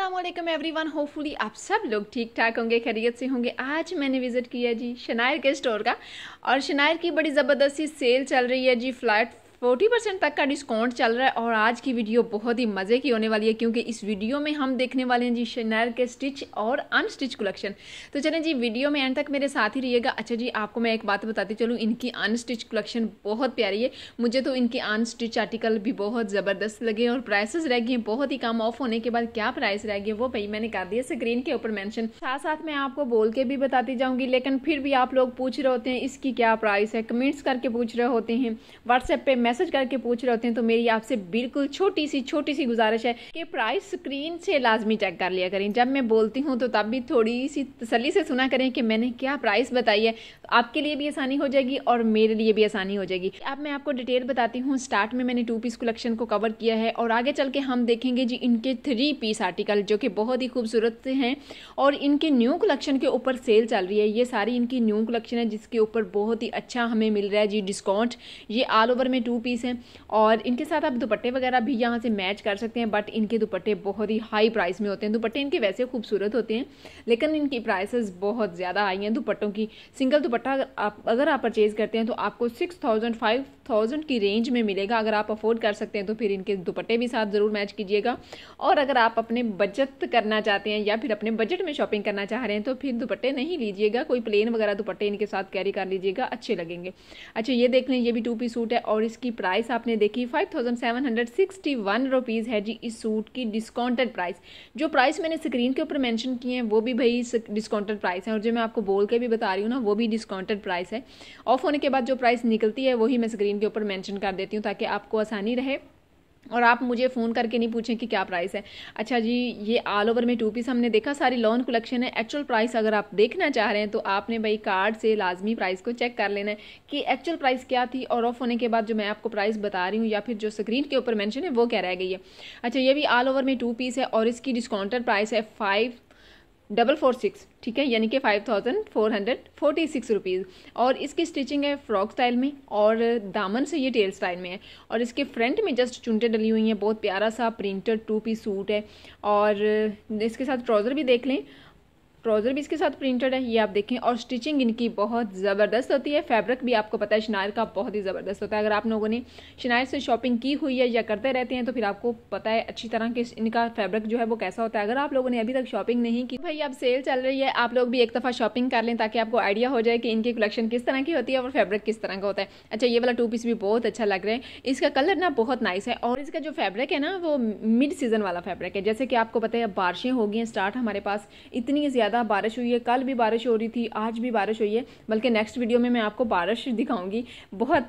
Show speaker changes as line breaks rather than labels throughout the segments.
Aslam every one hopefully आप सब लोग ठीक ठाक होंगे खैरियत से होंगे आज मैंने विज़िट किया जी शनायर के स्टोर का और शनायर की बड़ी ज़बरदस्ती सेल चल रही है जी फ्लैट फोर्टी परसेंट तक का डिस्काउंट चल रहा है और आज की वीडियो बहुत ही मज़े की होने वाली है क्योंकि इस वीडियो में हम देखने वाले हैं जी शनैर के स्टिच और अनस्टिच कलेक्शन तो चलें जी वीडियो में एंड तक मेरे साथ ही रहिएगा अच्छा जी आपको मैं एक बात बताती चलूँ इनकी अनस्टिच कलेक्शन बहुत प्यारी है मुझे तो इनकी अनस्टिच आर्टिकल भी बहुत ज़बरदस्त लगे और प्राइसेस रह गए बहुत ही कम ऑफ होने के बाद क्या प्राइस रह गए वो भाई मैंने कर दिया स्क्रीन के ऊपर मैंशन साथ साथ मैं आपको बोल के भी बताती जाऊँगी लेकिन फिर भी आप लोग पूछ रहे होते हैं इसकी क्या प्राइस है कमेंट्स करके पूछ रहे होते हैं व्हाट्सएप पे मैसेज करके पूछ रहे होते हैं तो मेरी आपसे बिल्कुल छोटी सी छोटी सी गुजारिश है कि प्राइस स्क्रीन से लाजमी चेक कर लिया करें जब मैं बोलती हूँ तो तब भी थोड़ी सी तसली से सुना करें कि मैंने क्या प्राइस बताई है आपके लिए भी आसानी हो जाएगी और मेरे लिए भी आसानी हो जाएगी अब मैं आपको डिटेल बताती हूँ स्टार्ट में मैंने टू पीस कलेक्शन को कवर किया है और आगे चल के हम देखेंगे जी इनके थ्री पीस आर्टिकल जो कि बहुत ही खूबसूरत हैं और इनके न्यू कलेक्शन के ऊपर सेल चल रही है ये सारी इनकी न्यू कलेक्शन है जिसके ऊपर बहुत ही अच्छा हमें मिल रहा है जी डिस्काउंट ये ऑल ओवर में टू पीस हैं और इनके साथ आप दुपट्टे वगैरह भी यहाँ से मैच कर सकते हैं बट इनके दुपट्टे बहुत ही हाई प्राइस में होते हैं दुपट्टे इनके वैसे खूबसूरत होते हैं लेकिन इनकी प्राइसेस बहुत ज़्यादा आई हैं दुपट्टों की सिंगल दुपट्टे दुपट्टा अगर आप अगर आप परचेज़ करते हैं तो आपको सिक्स थाउजेंड फाइव थाउजेंड की रेंज में मिलेगा अगर आप अफोर्ड कर सकते हैं तो फिर इनके दुपट्टे भी साथ ज़रूर मैच कीजिएगा और अगर आप अपने बचत करना चाहते हैं या फिर अपने बजट में शॉपिंग करना चाह रहे हैं तो फिर दुपट्टे नहीं लीजिएगा कोई प्लेन वगैरह दुपट्टे इनके साथ कैरी कर लीजिएगा अच्छे लगेंगे अच्छा ये देख लें ये भी टू पी सूट है और इसकी प्राइस आपने देखी five thousand seven hundred sixty one rupees है जी इस सूट की डिस्काउंटेड प्राइस जो प्राइस मैंने स्क्रीन के ऊपर मैंशन किए हैं वो भी भाई डिस्काउंटेड प्राइस है और जो मैं आपको बोल के भी बता रही हूँ ना वो भी डिस्काउंटेड प्राइस है ऑफ होने के बाद जो प्राइस निकलती है वही मैं स्क्रीन के ऊपर मैंशन कर देती हूँ ताकि आपको आसानी रहे और आप मुझे फ़ोन करके नहीं पूछें कि क्या प्राइस है अच्छा जी ये ऑल ओवर में टू पीस हमने देखा सारी लॉन कलेक्शन है एक्चुअल प्राइस अगर आप देखना चाह रहे हैं तो आपने भाई कार्ड से लाजमी प्राइस को चेक कर लेना है कि एक्चुअल प्राइस क्या थी और ऑफ होने के बाद जो मैं आपको प्राइस बता रही हूँ या फिर जो स्क्रीन के ऊपर मैंशन है वो क्या रह गई है अच्छा ये भी ऑल ओवर में टू पीस है और इसकी डिस्काउंटेड प्राइस है फाइव डबल फोर सिक्स ठीक है यानी कि five thousand four hundred forty six rupees और इसकी स्टिचिंग है फ्रॉक स्टाइल में और दामन से ये टेल स्टाइल में है और इसके फ्रंट में जस्ट चुनटे डली हुई हैं बहुत प्यारा सा प्रिंटेड टू पीस सूट है और इसके साथ ट्राउज़र भी देख लें ट्राउज़र भी इसके साथ प्रिंटेड है ये आप देखें और स्टिचिंग इनकी बहुत ज़बरदस्त होती है फैब्रिक भी आपको पता है शनायर का बहुत ही ज़बरदस्त होता है अगर आप लोगों ने शनायर से शॉपिंग की हुई है या करते रहते हैं तो फिर आपको पता है अच्छी तरह कि इनका फैब्रिक जो है वो कैसा होता है अगर आप लोगों ने अभी तक शॉपिंग नहीं की भाई अब सेल चल रही है आप लोग भी एक दफ़ा शॉपिंग कर लें ताकि आपको आइडिया हो जाए कि इनकी कलेक्शन किस तरह की होती है और फैब्रिक किस तरह का होता है अच्छा ये वाला टू पीस भी बहुत अच्छा लग रहा है इसका कलर ना बहुत नाइस है और इसका जो फैब्रिक है ना वो मिड सीज़न वाला फैब्रिक है जैसे कि आपको पता है बारिशें हो गई हैं स्टार्ट हमारे पास इतनी ज़्यादा ज़्यादा बारिश हुई है कल भी बारिश हो रही थी आज भी बारिश हुई है बल्कि नेक्स्ट वीडियो में मैं आपको बारिश दिखाऊंगी बहुत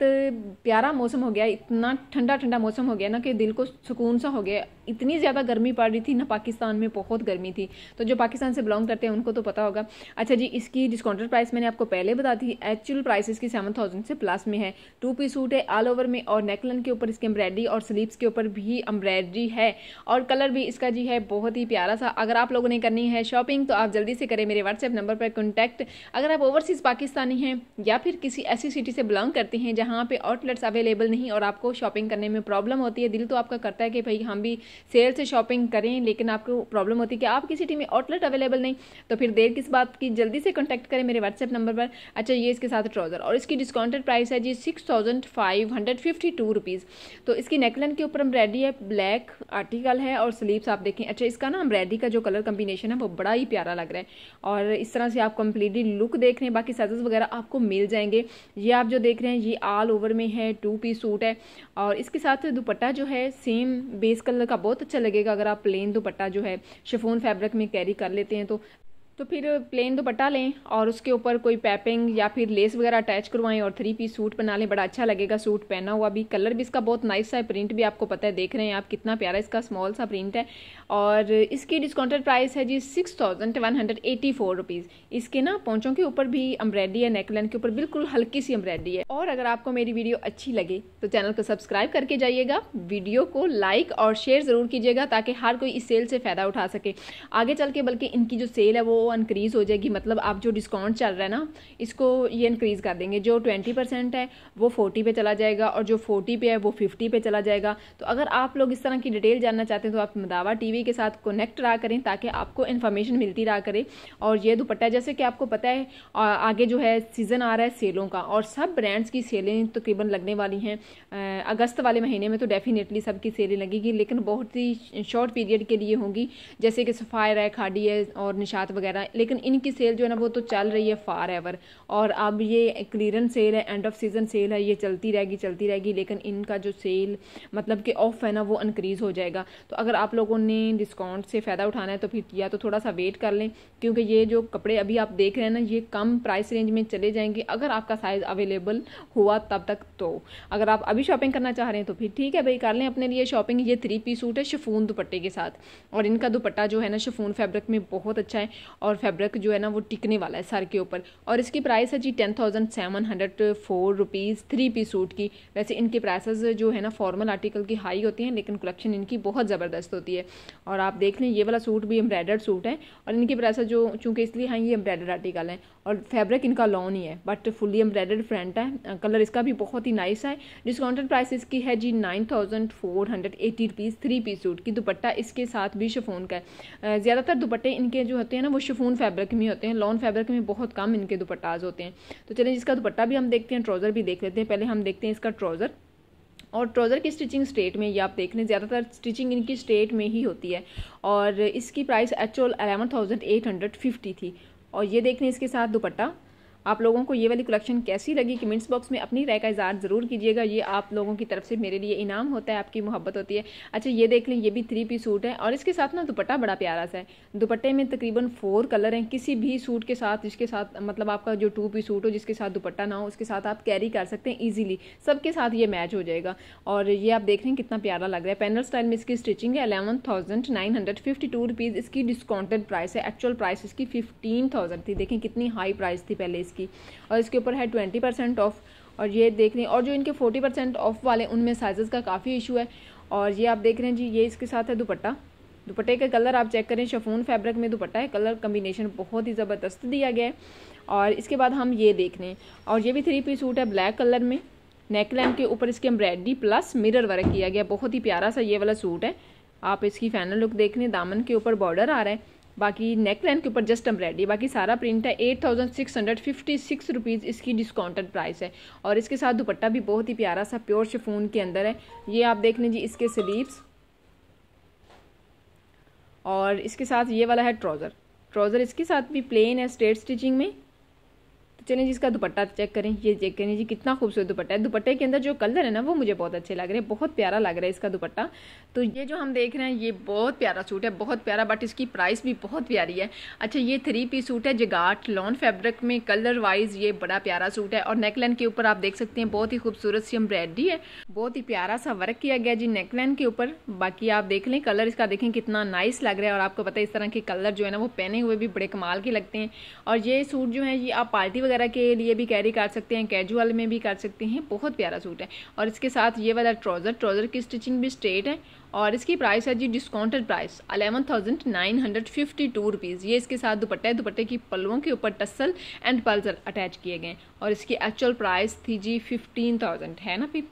प्यारा मौसम हो गया इतना ठंडा ठंडा मौसम हो गया ना कि दिल को सुकून सा हो गया इतनी ज़्यादा गर्मी पड़ रही थी ना पाकिस्तान में बहुत गर्मी थी तो जो पाकिस्तान से बिलोंग करते हैं उनको तो पता होगा अच्छा जी इसकी डिस्काउंटेड प्राइस मैंने आपको पहले बता दी एक्चुअल प्राइस इसकी सेवन थाउजेंड से प्लस में है टू पी सूट है ऑल ओवर में और नेकलन के ऊपर इसकी एम्ब्रॉयडरी और स्लीव्स के ऊपर भी एम्ब्रॉयडरी है और कलर भी इसका जी है बहुत ही प्यारा सा अगर आप लोगों ने करनी है शॉपिंग तो आप जल्दी जल्दी से करें मेरे व्हाट्सएप नंबर पर कॉन्टैक्ट अगर आप ओवरसीज़ पाकिस्तानी हैं या फिर किसी ऐसी सिटी से बिलोंग करते हैं जहाँ पे आउटलेट्स अवेलेबल नहीं और आपको शॉपिंग करने में प्रॉब्लम होती है दिल तो आपका करता है कि भाई हम भी सेल से शॉपिंग करें लेकिन आपको प्रॉब्लम होती है कि आपकी सिटी में आउटलेट अवेलेबल नहीं तो फिर देर किस बात की जल्दी से कॉन्टैक्ट करें मेरे व्हाट्सएप नंबर पर अच्छा ये इसके साथ ट्राउज़र और इसकी डिस्काउंटेड प्राइस है जी six thousand five hundred fifty two rupees तो इसकी नेकलाइन के ऊपर एम्ब्रॉयडरी है ब्लैक आर्टिकल है और स्लीव्स आप देखें अच्छा इसका ना एम्ब्रॉयडरी का जो कलर कम्बिनेशन है वो बड़ा ही प्यारा लग रहा है और इस तरह से आप कम्प्लीटली लुक देख रहे हैं बाकी साइज वगैरह आपको मिल जाएंगे ये आप जो देख रहे हैं ये ऑल ओवर में है टू पीस सूट है और इसके साथ दुपट्टा जो है सेम बेस कलर का बहुत अच्छा लगेगा अगर आप प्लेन दुपट्टा जो है शिफोन फैब्रिक में कैरी कर लेते हैं तो तो फिर प्लेन दुपट्टा लें और उसके ऊपर कोई पैपिंग या फिर लेस वगैरह अटैच करवाएं और थ्री पीस सूट बना लें बड़ा अच्छा लगेगा सूट पहना हुआ भी कलर भी इसका बहुत नाइस है प्रिंट भी आपको पता है देख रहे हैं आप कितना प्यारा इसका स्मॉल सा प्रिंट है और इसकी डिस्काउंटेड प्राइस है जी six thousand one hundred eighty four rupees इसके ना पहुँचों के ऊपर भी अम्ब्रेडी है नेकलाइन के ऊपर बिल्कुल हल्की सी अम्ब्रेडी है और अगर आपको मेरी वीडियो अच्छी लगे तो चैनल को सब्सक्राइब करके जाइएगा वीडियो को लाइक और शेयर ज़रूर कीजिएगा ताकि हर कोई इस सेल से फ़ायदा उठा सके आगे चल के बल्कि इनकी जो सेल है वो इंक्रीज़ हो जाएगी मतलब आप जो डिस्काउंट चल रहा है ना इसको ये इंक्रीज़ कर देंगे जो ट्वेंटी परसेंट है वो फोर्टी पे चला जाएगा और जो फोर्टी पे है वो फिफ्टी पे चला जाएगा तो अगर आप लोग इस तरह की डिटेल जानना चाहते हैं तो आप मदावा टी के साथ कनेक्ट रहा करें ताकि आपको इन्फॉर्मेशन मिलती रहा करें और ये दुपट्टा जैसे कि आपको पता है आगे जो है सीज़न आ रहा है सेलों का और सब ब्रांड्स की सेलें तकरीबन लगने वाली हैं अगस्त वाले महीने में तो डेफिनेटली सबकी सेलें लगेगी लेकिन बहुत ही शॉर्ट पीरियड के लिए होंगी जैसे कि सफ़ायर है खाडी है और निशात वगैरह वगैरह लेकिन इनकी सेल जो है ना वो तो चल रही है फार एवर और अब ये क्लियरेंस सेल है एंड ऑफ सीज़न सेल है ये चलती रहेगी चलती रहेगी लेकिन इनका जो सेल मतलब कि ऑफ है ना वो इनक्रीज़ हो जाएगा तो अगर आप लोगों ने डिस्काउंट से फ़ायदा उठाना है तो फिर या तो थोड़ा सा वेट कर लें क्योंकि ये जो कपड़े अभी आप देख रहे हैं ना ये कम प्राइस रेंज में चले जाएंगे अगर आपका साइज़ अवेलेबल हुआ तब तक तो अगर आप अभी शॉपिंग करना चाह रहे हैं तो फिर ठीक है भाई कर लें अपने लिए शॉपिंग ये थ्री पीस सूट है शफून दुपट्टे के साथ और इनका दुपट्टा जो है ना शफून फैब्रिक में बहुत अच्छा है और फैब्रिक जो है ना वो टिकने वाला है सर के ऊपर और इसकी प्राइस है जी ten thousand seven hundred four rupees three P suit की वैसे इनके प्राइसेस जो है ना फॉर्मल आर्टिकल की हाई होती हैं लेकिन कलेक्शन इनकी बहुत ज़बरदस्त होती है और आप देख लें ये वाला सूट भी एम्ब्रॉयडर्ड सूट है और इनके प्राइस जो चूँकि इसलिए हाँ ये एम्ब्रॉयडर्ड आर्टिकल हैं और फैब्रिक इनका लॉन ही है बट फुली एम्ब्रॉयडर्ड फ्रंट है कलर इसका भी बहुत ही नाइस है डिस्काउंटेड प्राइस इसकी है जी nine thousand four hundred eighty rupees three P suit की दुपट्टा इसके साथ भी शफोन का है ज़्यादातर दुपट्टे इनके जो होते हैं ना वो शिफून फैब्रिक में होते हैं लॉन फैब्रिक में बहुत कम इनके दुपट्टाज होते हैं तो चलें इसका दुपट्टा भी हम देखते हैं ट्राउज़र भी देख लेते हैं पहले हम देखते हैं इसका ट्राउज़र और ट्राउज़र की स्टिचिंग स्टेट में ये आप देख लें ज़्यादातर स्टिचिंग इनकी स्टेट में ही होती है और इसकी price actual eleven thousand eight hundred fifty थी और ये देख लें इसके साथ दुपट्टा आप लोगों को ये वाली कलेक्शन कैसी लगी कमेंट्स बॉक्स में अपनी राय का इजहार ज़रूर कीजिएगा ये आप लोगों की तरफ से मेरे लिए इनाम होता है आपकी मोहब्बत होती है अच्छा ये देख लें ये भी थ्री पी सूट है और इसके साथ ना दुपट्टा बड़ा प्यारा सा है दुपट्टे में तकरीबन फोर कलर हैं किसी भी सूट के साथ जिसके साथ मतलब आपका जो टू पी सूट हो जिसके साथ दुपट्टा ना हो उसके साथ आप कैरी कर सकते हैं ईजिली सबके साथ ये मैच हो जाएगा और ये आप देख रहे हैं कितना प्यारा लग रहा है पैनल स्टाइल में इसकी स्टिचिंग है eleven thousand nine hundred fifty two rupees इसकी डिस्काउंटेड प्राइस है एक्चुअल प्राइस इसकी फिफ्टीन थाउजेंड थी देखें कितनी हाई प्राइस थी पहले इसकी इसकी और इसके ऊपर है ट्वेंटी परसेंट ऑफ और ये देख रहे हैं और जो इनके फोर्टी परसेंट ऑफ वाले उनमें साइज़ का काफ़ी इशू है और ये आप देख रहे हैं जी ये इसके साथ है दुपट्टा दुपट्टे का कलर आप चेक करें शफून फैब्रिक में दुपट्टा है कलर कम्बिनेशन बहुत ही ज़बरदस्त दिया गया है और इसके बाद हम ये देख रहे हैं और ये भी थ्री पी सूट है ब्लैक कलर में नेक के ऊपर इसके एम्ब्रॉयडरी प्लस मिरर वर्क किया गया बहुत ही प्यारा सा ये वाला सूट है आप इसकी फाइनल लुक देख रहे हैं दामन के ऊपर बॉर्डर आ रहा है बाकी नेक लाइन के ऊपर जस्ट एम्ब्रायडरी बाकी सारा प्रिंट है eight thousand six hundred fifty six rupees इसकी डिस्काउंटेड प्राइस है और इसके साथ दुपट्टा भी बहुत ही प्यारा सा प्योर शिफोन के अंदर है ये आप देख लीजिए इसके स्लीव्स और इसके साथ ये वाला है ट्राउज़र ट्राउज़र इसके साथ भी प्लेन है स्ट्रेट स्टिचिंग में जी जिसका दुपट्टा चेक करें ये चेक करें जी कितना खूबसूरत दुपट्टा है दुपट्टे के अंदर जो कलर है ना वो मुझे बहुत अच्छे लग रहे हैं बहुत प्यारा लग रहा है इसका दुपट्टा तो ये जो हम देख रहे हैं ये बहुत प्यारा सूट है बहुत प्यारा बट इसकी प्राइस भी बहुत प्यारी है अच्छा ये थ्री पीस सूट है जगाट लॉन फेब्रिक में कलर वाइज ये बड़ा प्यारा सूट है और नेकलाइन के ऊपर आप देख सकते हैं बहुत ही खूबसूरत सी एम्ब्रॉयडरी है बहुत ही प्यारा सा वर्क किया गया जी नेकलाइन के ऊपर बाकी आप देख लें कलर इसका देखें कितना नाइस लग रहा है और आपको पता है इस तरह के कलर जो है ना वो पहने हुए भी बड़े कमाल के लगते हैं और ये सूट जो है ये आप पार्टी वगैरह वगैरह के लिए भी कैरी कर सकते हैं कैजुअल में भी कर सकते हैं बहुत प्यारा सूट है और इसके साथ ये वाला ट्राउज़र ट्राउज़र की स्टिचिंग भी स्ट्रेट है और इसकी प्राइस है जी discounted price eleven thousand nine hundred fifty two rupees ये इसके साथ दुपट्टे है दुपट्टे की पलवों के ऊपर टसल एंड पल्सर अटैच किए गए और इसकी एक्चुअल प्राइस थी जी फिफ्टीन थाउजेंड है ना फिर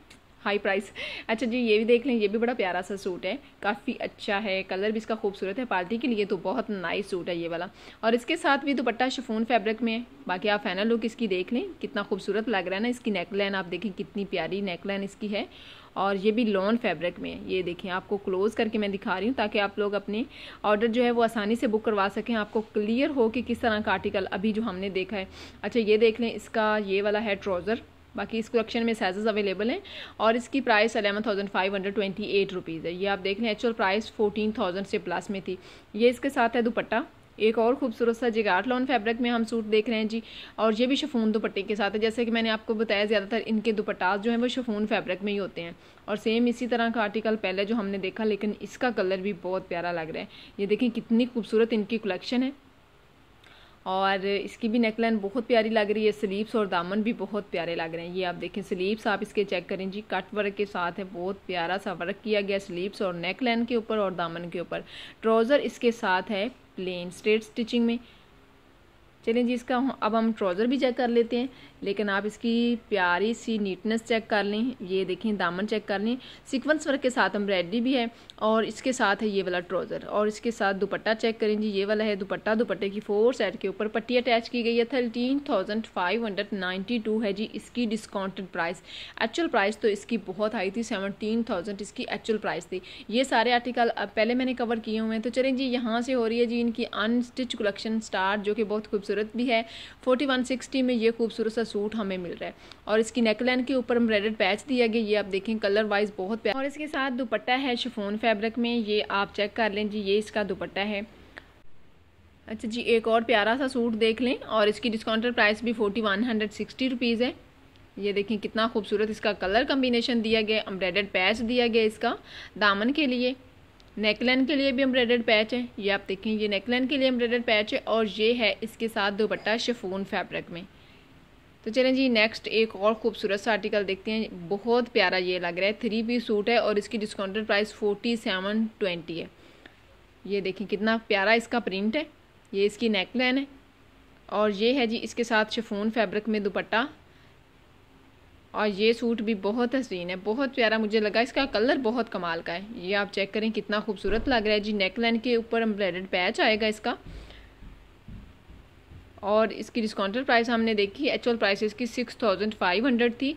हाई प्राइस अच्छा जी ये भी देख लें ये भी बड़ा प्यारा सा सूट है काफ़ी अच्छा है कलर भी इसका खूबसूरत है पार्टी के लिए तो बहुत नाइस सूट है ये वाला और इसके साथ भी दुपट्टा शफून फैब्रिक में है बाकी आप फाइनल लुक इसकी देख लें कितना खूबसूरत लग रहा है ना इसकी नेकलाइन आप देखें कितनी प्यारी नेकलाइन इसकी है और ये भी लॉन फैब्रिक में है ये देखें आपको क्लोज़ करके मैं दिखा रही हूँ ताकि आप लोग अपने ऑर्डर जो है वो आसानी से बुक करवा सकें आपको क्लियर हो कि किस तरह का आर्टिकल अभी जो हमने देखा है अच्छा ये देख लें इसका ये वाला है ट्राउज़र बाकी इस कलेक्शन में साइजेस अवेलेबल हैं और इसकी price eleven thousand five hundred twenty eight rupees है ये आप देख लें एक्चुअल प्राइस फोर्टीन थाउजेंड से प्लस में थी ये इसके साथ है दुपट्टा एक और खूबसूरत सा जिगार लॉन फैब्रिक में हम सूट देख रहे हैं जी और ये भी शफून दुपट्टे के साथ है जैसे कि मैंने आपको बताया ज़्यादातर इनके दुपट्टाज जो हैं वो शफून फैब्रिक में ही होते हैं और सेम इसी तरह का आर्टिकल पहले जो हमने देखा लेकिन इसका कलर भी बहुत प्यारा लग रहा है ये देखें कितनी खूबसूरत इनकी कलेक्शन है और इसकी भी नेकलाइन बहुत प्यारी लग रही है स्लीव्स और दामन भी बहुत प्यारे लग रहे हैं ये आप देखें स्लीव्स आप इसके चेक करें जी कट वर्क के साथ है बहुत प्यारा सा वर्क किया गया स्लीव्स और नेकलाइन के ऊपर और दामन के ऊपर ट्राउज़र इसके साथ है प्लेन स्ट्रेट स्टिचिंग में चलें जी इसका अब हम ट्राउज़र भी चेक कर लेते हैं लेकिन आप इसकी प्यारी सी नीटनेस चेक कर लें ये देखें दामन चेक कर लें सिक्वेंस वर्क के साथ एम्ब्रॉयडरी भी है और इसके साथ है ये वाला ट्राउज़र और इसके साथ दुपट्टा चेक करें जी ये वाला है दुपट्टा दुपट्टे की फोर सेट के ऊपर पट्टी अटैच की गई है thirteen thousand five hundred ninety two है जी इसकी डिस्काउंटेड प्राइस एक्चुअल प्राइस तो इसकी बहुत हाई थी सेवनटीन थाउजेंड इसकी एक्चुअल प्राइस थी ये सारे आर्टिकल अब पहले मैंने कवर किए हुए हैं तो चलें जी यहाँ से हो रही है जी इनकी अनस्टिच कलेक्शन स्टार्ट जो कि बहुत खूबसूरत भी है फोर्टी वन सिक्सटी में ये खूबसूरत सा सूट हमें मिल रहा है और इसकी नेकलाइन के ऊपर एम्ब्रॉयडर्ड पैच दिया गया ये आप देखें कलर वाइज बहुत प्यारा और इसके साथ दुपट्टा है शिफोन फैब्रिक में ये आप चेक कर लें जी ये इसका दुपट्टा है अच्छा जी एक और प्यारा सा सूट देख लें और इसकी डिस्काउंटेड प्राइस भी forty one hundred sixty rupees है ये देखें कितना खूबसूरत इसका कलर कम्बिनेशन दिया गया एम्ब्रॉयडर्ड पैच दिया गया इसका दामन के लिए नेकलाइन के लिए भी एम्ब्रॉयडर्ड पैच है ये आप देखें ये नेकलाइन के लिए एम्ब्रॉयडर्ड पैच है और ये है इसके साथ दुपट्टा शिफोन फैब्रिक में तो चलें जी नेक्स्ट एक और खूबसूरत सा आर्टिकल देखते हैं बहुत प्यारा ये लग रहा है थ्री पी सूट है और इसकी discounted price forty seven twenty है ये देखें कितना प्यारा इसका प्रिंट है ये इसकी नेकलाइन है और ये है जी इसके साथ शिफोन फैब्रिक में दुपट्टा और ये सूट भी बहुत हसीन है बहुत प्यारा मुझे लगा इसका कलर बहुत कमाल का है ये आप चेक करें कितना खूबसूरत लग रहा है जी नेकलाइन के ऊपर एम्ब्रॉयड पैच आएगा इसका और इसकी डिस्काउंटेड प्राइस हमने देखी एक्चुअल प्राइस इसकी सिक्स थाउजेंड फाइव हंड्रेड थी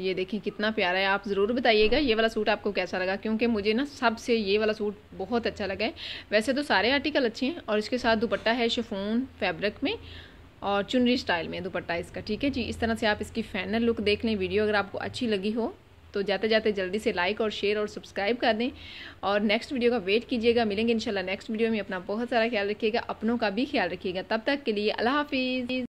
ये देखें कितना प्यारा है आप ज़रूर बताइएगा ये वाला सूट आपको कैसा लगा क्योंकि मुझे ना सबसे ये वाला सूट बहुत अच्छा लगा है वैसे तो सारे आर्टिकल अच्छे हैं और इसके साथ दुपट्टा है शिफोन फैब्रिक में और चुनरी स्टाइल में दुपट्टा इसका ठीक है जी इस तरह से आप इसकी फाइनल लुक देख लें वीडियो अगर आपको अच्छी लगी हो तो जाते जाते जल्दी से लाइक और शेयर और सब्सक्राइब कर दें और नेक्स्ट वीडियो का वेट कीजिएगा मिलेंगे इंशाल्लाह नेक्स्ट वीडियो में अपना बहुत सारा ख्याल रखिएगा अपनों का भी ख्याल रखिएगा तब तक के लिए अल्लाह हाफिज़